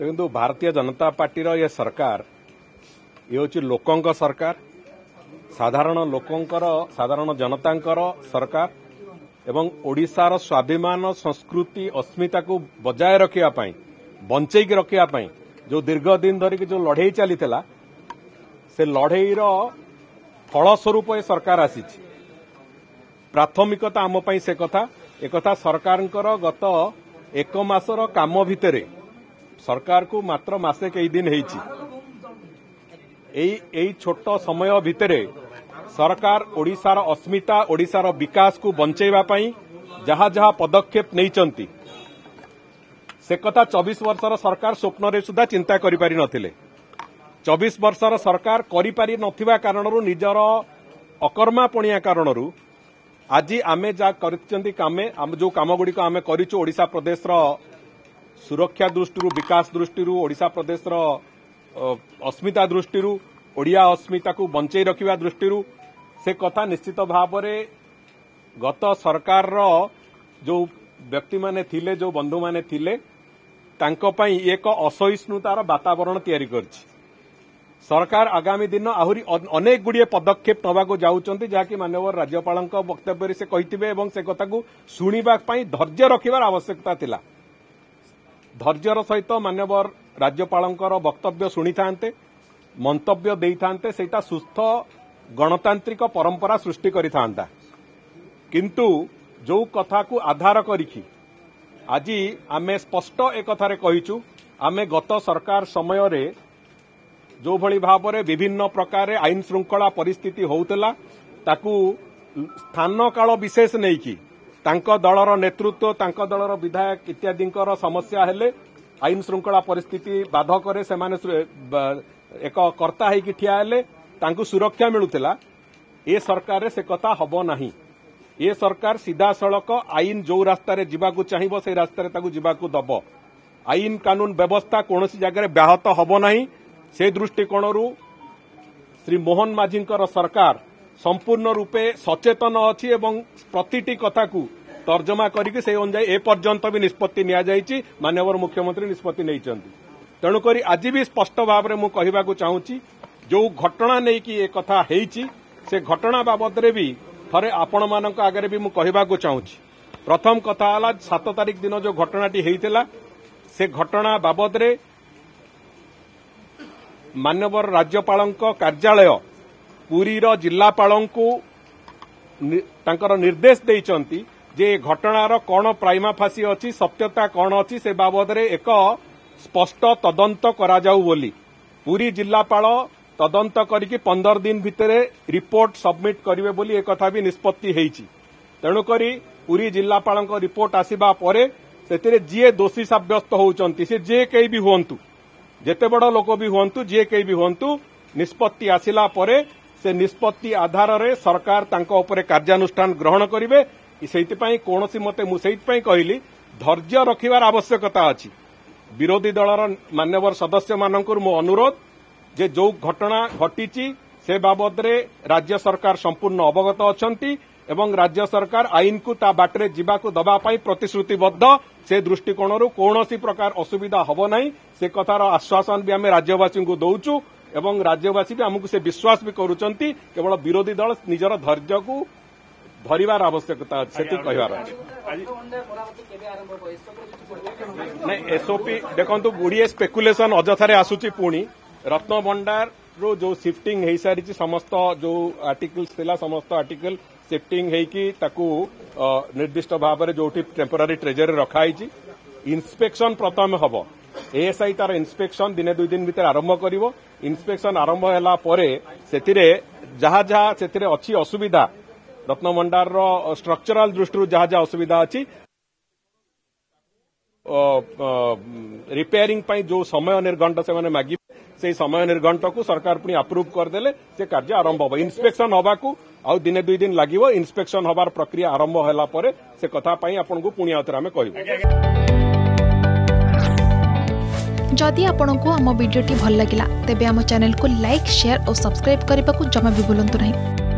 ଦେଖନ୍ତୁ ଭାରତୀୟ ଜନତା ପାର୍ଟିର ଏ ସରକାର ଇଏ ହେଉଛି ଲୋକଙ୍କ ସରକାର ସାଧାରଣ ଲୋକଙ୍କର ସାଧାରଣ ଜନତାଙ୍କର ସରକାର ଏବଂ ଓଡ଼ିଶାର ସ୍ୱାଭିମାନ ସଂସ୍କୃତି ଅସ୍ମିତାକୁ ବଜାୟ ରଖିବା ପାଇଁ ବଞ୍ଚେଇକି ରଖିବା ପାଇଁ ଯେଉଁ ଦୀର୍ଘ ଦିନ ଧରିକି ଯେଉଁ ଲଢ଼େଇ ଚାଲିଥିଲା ସେ ଲଢ଼େଇର ଫଳସ୍ୱରୂପ ଏ ସରକାର ଆସିଛି ପ୍ରାଥମିକତା ଆମ ପାଇଁ ସେ କଥା ଏକଥା ସରକାରଙ୍କର ଗତ ଏକ ମାସର କାମ ଭିତରେ ସରକାରକୁ ମାତ୍ର ମାସେ କେଇ ଦିନ ହେଇଛି ଏଇ ଏଇ ଛୋଟ ସମୟ ଭିତରେ ସରକାର ଓଡ଼ିଶାର ଅସ୍ମିତା ଓଡ଼ିଶାର ବିକାଶକୁ ବଞ୍ଚାଇବା ପାଇଁ ଯାହା ଯାହା ପଦକ୍ଷେପ ନେଇଛନ୍ତି ସେ କଥା ଚବିଶ ବର୍ଷର ସରକାର ସ୍ୱପ୍ନରେ ସୁଦ୍ଧା ଚିନ୍ତା କରିପାରିନଥିଲେ ଚବିଶ ବର୍ଷର ସରକାର କରିପାରିନଥିବା କାରଣରୁ ନିଜର ଅକର୍ମାପଣିଆ କାରଣରୁ ଆଜି ଆମେ ଯାହା କରିଛନ୍ତି କାମେ ଯେଉଁ କାମଗୁଡ଼ିକ ଆମେ କରିଛୁ ଓଡ଼ିଶା ପ୍ରଦେଶର ସୁରକ୍ଷା ଦୃଷ୍ଟିରୁ ବିକାଶ ଦୃଷ୍ଟିରୁ ଓଡ଼ିଶା ପ୍ରଦେଶର ଅସ୍ମିତା ଦୃଷ୍ଟିରୁ ଓଡ଼ିଆ ଅସ୍ମିତାକୁ ବଞ୍ଚାଇ ରଖିବା ଦୃଷ୍ଟିରୁ ସେ କଥା ନିଶ୍ଚିତ ଭାବରେ ଗତ ସରକାରର ଯେଉଁ ବ୍ୟକ୍ତିମାନେ ଥିଲେ ଯେଉଁ ବନ୍ଧୁମାନେ ଥିଲେ ତାଙ୍କ ପାଇଁ ଏକ ଅସହିଷ୍ଣୁତାର ବାତାବରଣ ତିଆରି କରିଛି ସରକାର ଆଗାମୀ ଦିନ ଆହୁରି ଅନେକ ଗୁଡ଼ିଏ ପଦକ୍ଷେପ ନେବାକୁ ଯାଉଛନ୍ତି ଯାହାକି ମାନ୍ୟବର ରାଜ୍ୟପାଳଙ୍କ ବକ୍ତବ୍ୟରେ ସେ କହିଥିବେ ଏବଂ ସେ କଥାକୁ ଶୁଣିବା ପାଇଁ ଧୈର୍ଯ୍ୟ ରଖିବାର ଆବଶ୍ୟକତା ଥିଲା ଧୈର୍ଯ୍ୟର ସହିତ ମାନ୍ୟବର ରାଜ୍ୟପାଳଙ୍କର ବକ୍ତବ୍ୟ ଶୁଣିଥାନ୍ତେ ମନ୍ତବ୍ୟ ଦେଇଥାନ୍ତେ ସେଇଟା ସୁସ୍ଥ ଗଣତାନ୍ତ୍ରିକ ପରମ୍ପରା ସୃଷ୍ଟି କରିଥାନ୍ତା କିନ୍ତୁ ଯେଉଁ କଥାକୁ ଆଧାର କରିକି ଆଜି ଆମେ ସ୍ୱଷ୍ଟ ଏକଥାରେ କହିଛୁ ଆମେ ଗତ ସରକାର ସମୟରେ ଯେଉଁଭଳି ଭାବରେ ବିଭିନ୍ନ ପ୍ରକାରେ ଆଇନ ଶୃଙ୍ଖଳା ପରିସ୍ଥିତି ହେଉଥିଲା ତାକୁ ସ୍ଥାନକାଳ ବିଶେଷ ନେଇକି ତାଙ୍କ ଦଳର ନେତୃତ୍ୱ ତାଙ୍କ ଦଳର ବିଧାୟକ ଇତ୍ୟାଦିଙ୍କର ସମସ୍ୟା ହେଲେ ଆଇନ ଶୃଙ୍ଖଳା ପରିସ୍ଥିତି ବାଧ କରେ ସେମାନେ ଏକ କର୍ତ୍ତା ହୋଇକି ଠିଆ ହେଲେ ତାଙ୍କୁ ସୁରକ୍ଷା ମିଳୁଥିଲା ଏ ସରକାରରେ ସେ କଥା ହେବ ନାହିଁ ଏ ସରକାର ସିଧାସଳଖ ଆଇନ ଯେଉଁ ରାସ୍ତାରେ ଯିବାକୁ ଚାହିଁବ ସେହି ରାସ୍ତାରେ ତାକୁ ଯିବାକୁ ଦେବ ଆଇନ କାନୁନ ବ୍ୟବସ୍ଥା କୌଣସି ଜାଗାରେ ବ୍ୟାହତ ହେବ ନାହିଁ ସେ ଦୃଷ୍ଟିକୋଣରୁ ଶ୍ରୀ ମୋହନ ମାଝୀଙ୍କର ସରକାର ସମ୍ପୂର୍ଣ୍ଣ ରୂପେ ସଚେତନ ଅଛି ଏବଂ ପ୍ରତିଟି କଥାକୁ ତର୍ଜମା କରିକି ସେହି ଅନୁଯାୟୀ ଏପର୍ଯ୍ୟନ୍ତ ବି ନିଷ୍ପଭି ନିଆଯାଇଛି ମାନ୍ୟବର ମୁଖ୍ୟମନ୍ତ୍ରୀ ନିଷ୍ପଭି ନେଇଛନ୍ତି ତେଣୁକରି ଆଜି ବି ସ୍ୱଷ୍ଟ ଭାବରେ ମୁଁ କହିବାକୁ ଚାହୁଁଛି ଯେଉଁ ଘଟଣା ନେଇକି ଏ କଥା ହେଇଛି ସେ ଘଟଣା ବାବଦରେ ବି ଥରେ ଆପଣମାନଙ୍କ ଆଗରେ ବି ମୁଁ କହିବାକୁ ଚାହୁଁଛି ପ୍ରଥମ କଥା ହେଲା ସାତ ତାରିଖ ଦିନ ଯେଉଁ ଘଟଣାଟି ହୋଇଥିଲା ସେ ଘଟଣା ବାବଦରେ ମାନ୍ୟବର ରାଜ୍ୟପାଳଙ୍କ କାର୍ଯ୍ୟାଳୟ ପୁରୀର ଜିଲ୍ଲାପାଳଙ୍କୁ ତାଙ୍କର ନିର୍ଦ୍ଦେଶ ଦେଇଛନ୍ତି ଯେ ଘଟଣାର କ'ଣ ପ୍ରାଇମା ଫାଶି ଅଛି ସତ୍ୟତା କ'ଣ ଅଛି ସେ ବାବଦରେ ଏକ ସ୍ପଷ୍ଟ ତଦନ୍ତ କରାଯାଉ ବୋଲି ପୁରୀ ଜିଲ୍ଲାପାଳ ତଦନ୍ତ କରିକି ପନ୍ଦର ଦିନ ଭିତରେ ରିପୋର୍ଟ ସବମିଟ୍ କରିବେ ବୋଲି ଏ କଥା ବି ନିଷ୍ପତ୍ତି ହୋଇଛି ତେଣୁକରି ପୁରୀ ଜିଲ୍ଲାପାଳଙ୍କ ରିପୋର୍ଟ ଆସିବା ପରେ ସେଥିରେ ଯିଏ ଦୋଷୀ ସାବ୍ୟସ୍ତ ହେଉଛନ୍ତି ସେ ଯିଏ କେହି ବି ହୁଅନ୍ତୁ ଯେତେ ବଡ଼ ଲୋକ ବି ହୁଅନ୍ତୁ ଯିଏ କେହି ବି ହୁଅନ୍ତୁ ନିଷ୍ପତ୍ତି ଆସିଲା ପରେ ସେ ନିଷ୍ପତ୍ତି ଆଧାରରେ ସରକାର ତାଙ୍କ ଉପରେ କାର୍ଯ୍ୟାନୁଷ୍ଠାନ ଗ୍ରହଣ କରିବେ ସେଇଥିପାଇଁ କୌଣସି ମତେ ମୁଁ ସେଇଥିପାଇଁ କହିଲି ଧୈର୍ଯ୍ୟ ରଖିବାର ଆବଶ୍ୟକତା ଅଛି ବିରୋଧୀ ଦଳର ମାନ୍ୟବର ସଦସ୍ୟମାନଙ୍କୁ ମୁଁ ଅନୁରୋଧ ଯେ ଯେଉଁ ଘଟଣା ଘଟିଛି ସେ ବାବଦରେ ରାଜ୍ୟ ସରକାର ସମ୍ପୂର୍ଣ୍ଣ ଅବଗତ ଅଛନ୍ତି ଏବଂ ରାଜ୍ୟ ସରକାର ଆଇନକୁ ତା ବାଟରେ ଯିବାକୁ ଦେବା ପାଇଁ ପ୍ରତିଶ୍ରତିବଦ୍ଧ ସେ ଦୃଷ୍ଟିକୋଣରୁ କୌଣସି ପ୍ରକାର ଅସୁବିଧା ହେବ ନାହିଁ ସେ କଥାର ଆଶ୍ୱାସନ ବି ଆମେ ରାଜ୍ୟବାସୀଙ୍କୁ ଦେଉଛୁ ଏବଂ ରାଜ୍ୟବାସୀ ବି ଆମକୁ ସେ ବିଶ୍ୱାସ ବି କରୁଛନ୍ତି କେବଳ ବିରୋଧୀ ଦଳ ନିଜର ଧୈର୍ଯ୍ୟକୁ ଧରିବାର ଆବଶ୍ୟକତା ଅଛି ସେତିକି କହିବାର ଅଛି ନାଇଁ ଏସ୍ଓପି ଦେଖନ୍ତୁ ଗୁଡ଼ିଏ ସ୍ପେକୁଲେସନ୍ ଅଯଥାରେ ଆସୁଛି ପୁଣି ରତ୍ନଭଣ୍ଡାରରୁ ଯେଉଁ ସିଫ୍ଟିଂ ହେଇସାରିଛି ସମସ୍ତ ଯେଉଁ ଆର୍ଟିକଲ୍ସ ଥିଲା ସମସ୍ତ ଆର୍ଟିକଲ୍ ସିଫ୍ଟିଂ ହେଇକି ତାକୁ ନିର୍ଦ୍ଦିଷ୍ଟ ଭାବରେ ଯେଉଁଠି ଟେମ୍ପୋରାରୀ ଟ୍ରେଜେରୀ ରଖାହେଇଛି ଇନ୍ସପେକ୍ସନ୍ ପ୍ରଥମେ ହେବ ଏଏସ୍ଆଇ ତାର ଇନ୍ସପେକ୍ସନ୍ ଦିନେ ଦୁଇ ଦିନ ଭିତରେ ଆରମ୍ଭ କରିବ ଇନ୍ସପେକ୍ସନ୍ ଆରମ୍ଭ ହେଲା ପରେ ସେଥିରେ ଯାହା ଯାହା ସେଥିରେ ଅଛି ଅସୁବିଧା रत्नभंडार स्ट्रक्चराल दृष्टि जहाँ जहाँ असुविधा अच्छी रिपेयरिंग जो समय निर्घंट से मागे से समय निर्घंट को सरकार पुणी आप्रुव करदे से कार्य आरंभ हम इन्स्पेक्शन हवा को आउ दिने दुई दिन लगे इन्स्पेक्शन हबार प्रक्रिया आरंभ होला परे से कथापी आपको पुणी आउ थे कह जदि आपण को आम भिडी भल लगा तेब चेल को लाइक सेयार और सब्सक्राइब करने को जमा भी बुलां नहीं